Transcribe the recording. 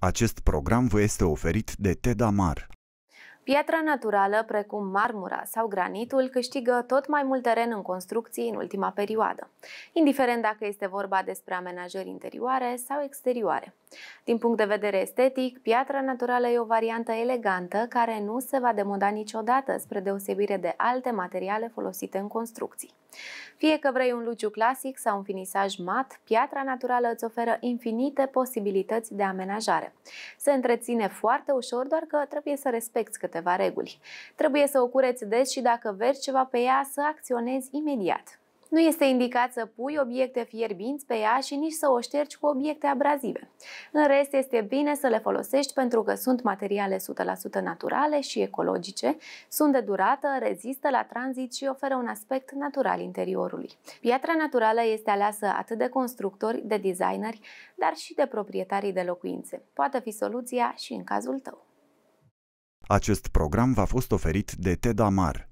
Acest program vă este oferit de Mar. Piatra naturală, precum marmura sau granitul, câștigă tot mai mult teren în construcții în ultima perioadă, indiferent dacă este vorba despre amenajări interioare sau exterioare. Din punct de vedere estetic, piatra naturală e o variantă elegantă care nu se va demoda niciodată, spre deosebire de alte materiale folosite în construcții. Fie că vrei un luciu clasic sau un finisaj mat, piatra naturală îți oferă infinite posibilități de amenajare. Se întreține foarte ușor, doar că trebuie să respecti câteva reguli. Trebuie să o cureți des și dacă vezi ceva pe ea, să acționezi imediat. Nu este indicat să pui obiecte fierbinți pe ea și nici să o ștergi cu obiecte abrazive. În rest, este bine să le folosești pentru că sunt materiale 100% naturale și ecologice, sunt de durată, rezistă la tranzit și oferă un aspect natural interiorului. Piatra naturală este aleasă atât de constructori, de designeri, dar și de proprietarii de locuințe. Poate fi soluția și în cazul tău. Acest program v-a fost oferit de Teda Mar.